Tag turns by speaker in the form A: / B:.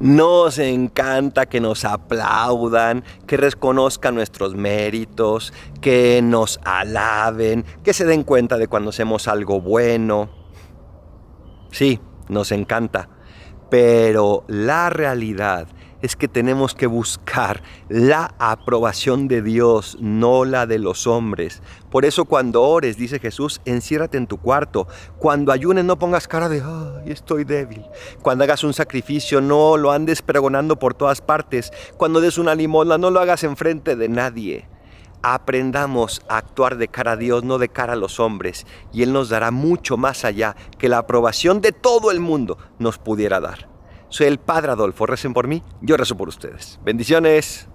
A: Nos encanta que nos aplaudan, que reconozcan nuestros méritos, que nos alaben, que se den cuenta de cuando hacemos algo bueno. Sí, nos encanta. Pero la realidad es que tenemos que buscar la aprobación de Dios, no la de los hombres. Por eso cuando ores, dice Jesús, enciérrate en tu cuarto. Cuando ayunes no pongas cara de, ay, estoy débil. Cuando hagas un sacrificio, no lo andes pregonando por todas partes. Cuando des una limosna, no lo hagas enfrente de nadie. Aprendamos a actuar de cara a Dios, no de cara a los hombres. Y Él nos dará mucho más allá que la aprobación de todo el mundo nos pudiera dar. Soy el Padre Adolfo. Recen por mí, yo rezo por ustedes. Bendiciones.